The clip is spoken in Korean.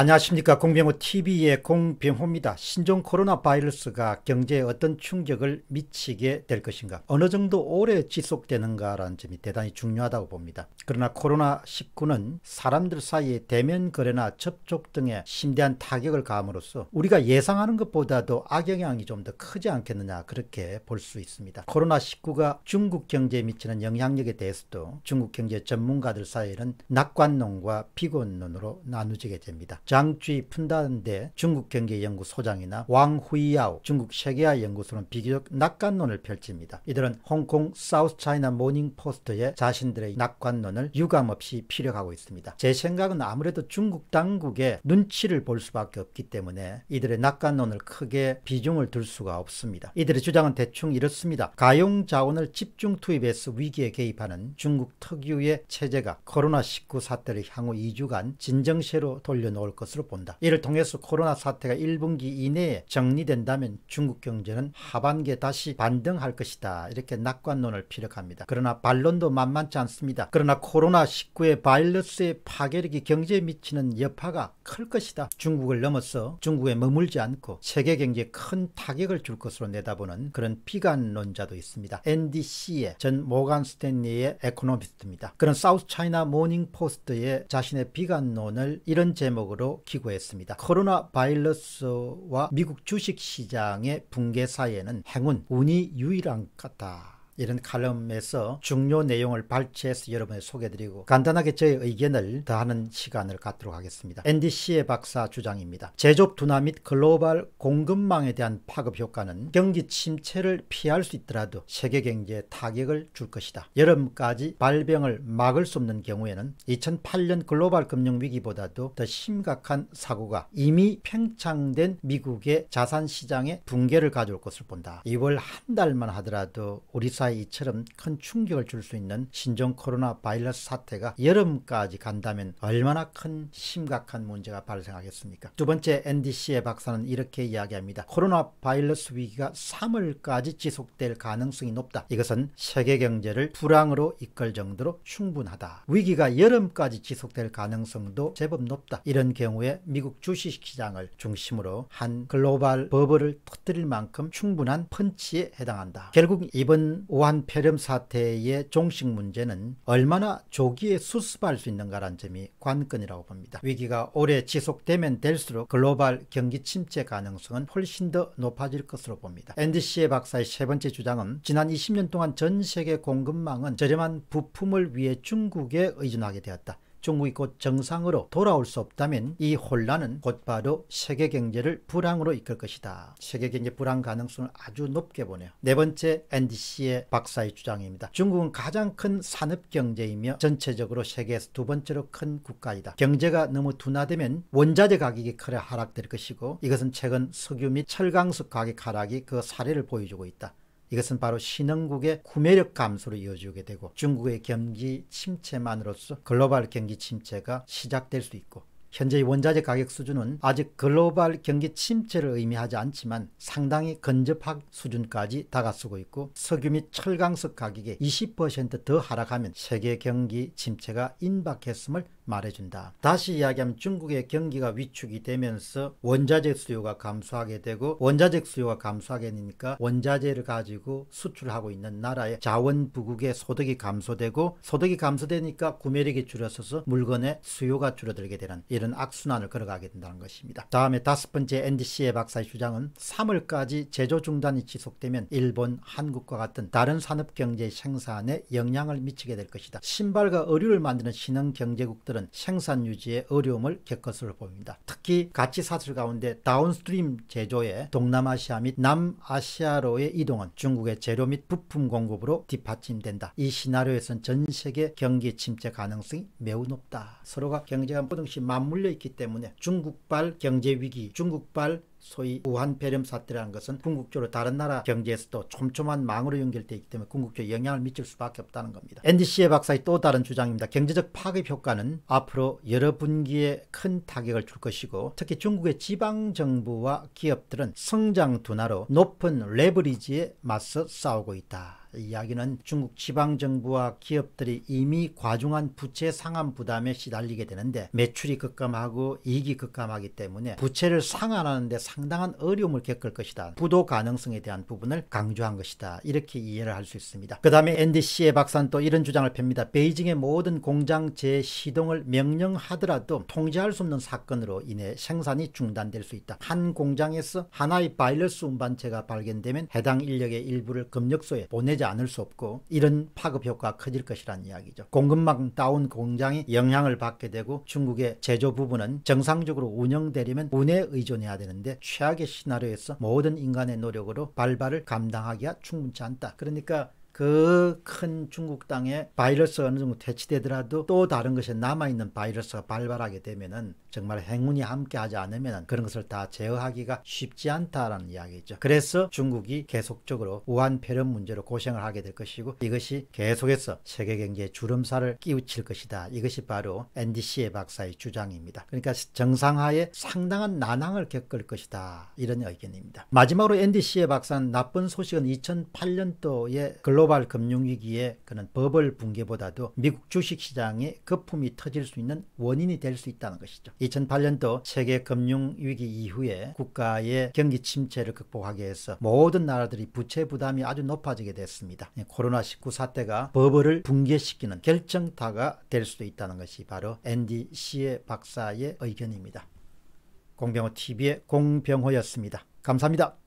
안녕하십니까 공병호 TV의 공병호입니다. 신종 코로나 바이러스가 경제에 어떤 충격을 미치게 될 것인가 어느 정도 오래 지속되는가라는 점이 대단히 중요하다고 봅니다. 그러나 코로나19는 사람들 사이의 대면 거래나 접촉 등의 심대한 타격을 가함으로써 우리가 예상하는 것보다도 악영향이 좀 더 크지 않겠느냐 그렇게 볼 수 있습니다. 코로나19가 중국 경제에 미치는 영향력에 대해서도 중국 경제 전문가들 사이에는 낙관론과 비관론으로 나누지게 됩니다. 장쥐 푼다는데 중국경제연구소장이나 왕후이야오 중국 세계화 연구소는 비교적 낙관론을 펼칩니다. 이들은 홍콩 사우스차이나 모닝포스트에 자신들의 낙관론을 유감없이 피력하고 있습니다. 제 생각은 아무래도 중국 당국의 눈치를 볼 수밖에 없기 때문에 이들의 낙관론을 크게 비중을 둘 수가 없습니다. 이들의 주장은 대충 이렇습니다. 가용 자원을 집중 투입해서 위기에 개입하는 중국 특유의 체제가 코로나19 사태를 향후 2주간 진정세로 돌려놓을 올 것으로 본다. 이를 통해서 코로나 사태가 1분기 이내에 정리된다면 중국 경제는 하반기에 다시 반등할 것이다. 이렇게 낙관론을 피력합니다. 그러나 반론도 만만치 않습니다. 그러나 코로나19의 바이러스의 파괴력이 경제에 미치는 여파가 클 것이다. 중국을 넘어서 중국에 머물지 않고 세계 경제에 큰 타격을 줄 것으로 내다보는 그런 비관론자도 있습니다. NDC의 전 모간 스탠리의 에코노미스트입니다. 그런 사우스 차이나 모닝 포스트의 자신의 비관론을 이런 제목으로 대책으로 기고했습니다. 코로나 바이러스와 미국 주식시장의 붕괴 사이에는 행운, 운이 유일한 같다. 이런 칼럼에서 중요 내용을 발췌해서 여러분에 소개드리고 간단하게 저의 의견을 더하는 시간을 갖도록 하겠습니다. NDC의 박사 주장입니다. 제조업 둔화 및 글로벌 공급망에 대한 파급 효과는 경기 침체를 피할 수 있더라도 세계 경제에 타격을 줄 것이다. 여름까지 발병을 막을 수 없는 경우에는 2008년 글로벌 금융위기보다도 더 심각한 사고가 이미 팽창된 미국의 자산시장의 붕괴를 가져올 것을 본다. 2월 한 달만 하더라도 우리 사 이처럼 큰 충격을 줄 수 있는 신종 코로나 바이러스 사태가 여름까지 간다면 얼마나 큰 심각한 문제가 발생하겠습니까? 두 번째 NDC의 박사는 이렇게 이야기합니다. 코로나 바이러스 위기가 3월까지 지속될 가능성이 높다. 이것은 세계 경제를 불황으로 이끌 정도로 충분하다. 위기가 여름까지 지속될 가능성도 제법 높다. 이런 경우에 미국 주식시장을 중심으로 한 글로벌 버블을 터뜨릴 만큼 충분한 펀치에 해당한다. 결국 이번 우한 폐렴 사태의 종식 문제는 얼마나 조기에 수습할 수있는가라는 점이 관건이라고 봅니다. 위기가 오래 지속되면 될수록 글로벌 경기 침체 가능성은 훨씬 더 높아질 것으로 봅니다. NDC의 박사의 세 번째 주장은 지난 20년 동안 전 세계 공급망은 저렴한 부품을 위해 중국에 의존하게 되었다. 중국이 곧 정상으로 돌아올 수 없다면 이 혼란은 곧바로 세계 경제를 불황으로 이끌 것이다. 세계 경제 불황 가능성을 아주 높게 보네요. 네 번째 NDC의 박사의 주장입니다. 중국은 가장 큰 산업 경제이며 전체적으로 세계에서 두 번째로 큰 국가이다. 경제가 너무 둔화되면 원자재 가격이 크게 하락될 것이고 이것은 최근 석유 및 철강석 가격 하락이 그 사례를 보여주고 있다. 이것은 바로 신흥국의 구매력 감소로 이어지게 되고 중국의 경기 침체만으로써 글로벌 경기 침체가 시작될 수 있고 현재의 원자재 가격 수준은 아직 글로벌 경기 침체를 의미하지 않지만 상당히 근접한 수준까지 다가서고 있고 석유 및 철강석 가격이 20%더 하락하면 세계 경기 침체가 임박했음을 말해준다. 다시 이야기하면 중국의 경기가 위축이 되면서 원자재 수요가 감소하게 되고 원자재 수요가 감소하게 되니까 원자재를 가지고 수출하고 있는 나라의 자원부국의 소득이 감소되고 소득이 감소되니까 구매력이 줄어서서 물건의 수요가 줄어들게 되는 이런 이런 악순환을 걸어가게 된다는 것입니다. 다음에 다섯 번째 NDC의 박사의 주장은 3월까지 제조 중단이 지속되면 일본, 한국과 같은 다른 산업 경제의 생산에 영향을 미치게 될 것이다. 신발과 의류를 만드는 신흥 경제국들은 생산 유지에 어려움을 겪을 것으로 보입니다. 특히 가치 사슬 가운데 다운스트림 제조에 동남아시아 및 남아시아로의 이동은 중국의 재료 및 부품 공급으로 뒷받침된다. 이 시나리오에선 전 세계 경기 침체 가능성이 매우 높다. 서로가 경제가 모든시 만 맞물려 있기 때문에 중국발 경제 위기, 중국발 소위 우한 폐렴 사태라는 것은 궁극적으로 다른 나라 경제에서도 촘촘한 망으로 연결되기 때문에 궁극적으로 영향을 미칠 수밖에 없다는 겁니다. NDC의 박사의 또 다른 주장입니다. 경제적 파급 효과는 앞으로 여러 분기에 큰 타격을 줄 것이고 특히 중국의 지방정부와 기업들은 성장 둔화로 높은 레버리지에 맞서 싸우고 있다. 이야기는 중국 지방정부와 기업들이 이미 과중한 부채 상환 부담에 시달리게 되는데 매출이 급감하고 이익이 급감하기 때문에 부채를 상환하는데 상당한 어려움을 겪을 것이다. 부도 가능성에 대한 부분을 강조한 것이다. 이렇게 이해를 할 수 있습니다. 그 다음에 NDC의 박사는 또 이런 주장을 펴니다 베이징의 모든 공장 재시동을 명령하더라도 통제할 수 없는 사건으로 인해 생산이 중단될 수 있다. 한 공장에서 하나의 바이러스 운반체가 발견되면 해당 인력의 일부를 검역소에 보내지 않을 수 없고 이런 파급 효과가 커질 것이란 이야기죠. 공급망 다운 공장이 영향을 받게 되고 중국의 제조 부분은 정상적으로 운영되려면 운에 의존해야 되는데 최악의 시나리오에서 모든 인간의 노력으로 발발을 감당하기가 충분치 않다. 그러니까 그큰 중국 땅에 바이러스가 어느 정도 퇴치되더라도또 다른 것이 남아있는 바이러스가 발발하게 되면은 정말 행운이 함께하지 않으면 은 그런 것을 다 제어하기가 쉽지 않다라는 이야기죠. 그래서 중국이 계속적으로 우한 폐렴 문제로 고생을 하게 될 것이고 이것이 계속해서 세계 경제에 주름살을 끼우칠 것이다. 이것이 바로 NDC의 박사의 주장입니다. 그러니까 정상화에 상당한 난항을 겪을 것이다. 이런 의견입니다. 마지막으로 NDC의 박사는 나쁜 소식은 2008년도에 글 글로벌 금융위기에 그는 버블 붕괴보다도 미국 주식시장의 거품이 터질 수 있는 원인이 될 수 있다는 것이죠. 2008년도 세계 금융위기 이후에 국가의 경기 침체를 극복하기 위해서 모든 나라들이 부채 부담이 아주 높아지게 됐습니다. 예, 코로나19 사태가 버블을 붕괴시키는 결정타가 될 수도 있다는 것이 바로 앤디 시의 박사의 의견입니다. 공병호 TV의 공병호였습니다. 감사합니다.